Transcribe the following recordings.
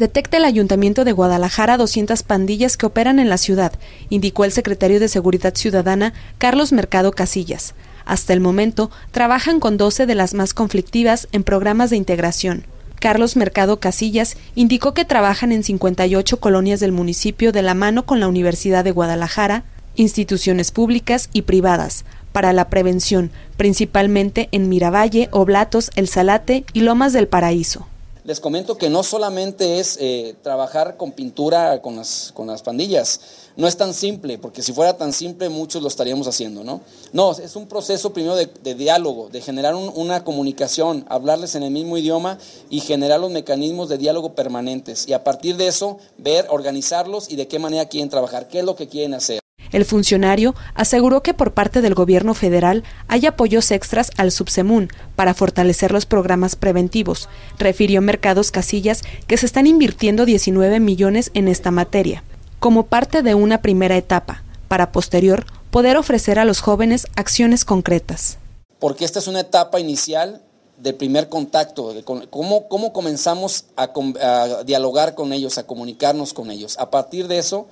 detecta el Ayuntamiento de Guadalajara 200 pandillas que operan en la ciudad, indicó el secretario de Seguridad Ciudadana, Carlos Mercado Casillas. Hasta el momento, trabajan con 12 de las más conflictivas en programas de integración. Carlos Mercado Casillas indicó que trabajan en 58 colonias del municipio de la mano con la Universidad de Guadalajara, instituciones públicas y privadas, para la prevención, principalmente en Miravalle, Oblatos, El Salate y Lomas del Paraíso. Les comento que no solamente es eh, trabajar con pintura con las, con las pandillas, no es tan simple, porque si fuera tan simple muchos lo estaríamos haciendo, ¿no? No, es un proceso primero de, diálogo, de generar una comunicación, hablarles en el mismo idioma y generar los mecanismos de diálogo permanentes. Y a partir de eso, ver, organizarlos y de qué manera quieren trabajar, qué es lo que quieren hacer. El funcionario aseguró que por parte del gobierno federal hay apoyos extras al Subsemún para fortalecer los programas preventivos. Refirió Mercados Casillas que se están invirtiendo 19 millones en esta materia, como parte de una primera etapa, para posterior poder ofrecer a los jóvenes acciones concretas. Porque esta es una etapa inicial de primer contacto, cómo, cómo comenzamos a, a dialogar con ellos, a comunicarnos con ellos. A partir de eso,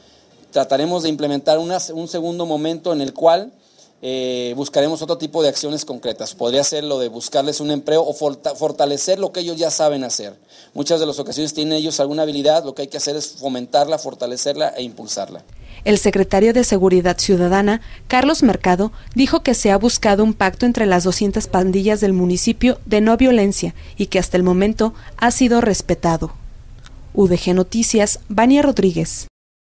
trataremos de implementar un segundo momento en el cual eh, buscaremos otro tipo de acciones concretas. Podría ser lo de buscarles un empleo o fortalecer lo que ellos ya saben hacer. Muchas de las ocasiones tienen ellos alguna habilidad, lo que hay que hacer es fomentarla, fortalecerla e impulsarla. El secretario de Seguridad Ciudadana, Carlos Mercado, dijo que se ha buscado un pacto entre las 200 pandillas del municipio de no violencia y que hasta el momento ha sido respetado. UDG Noticias, Vania Rodríguez.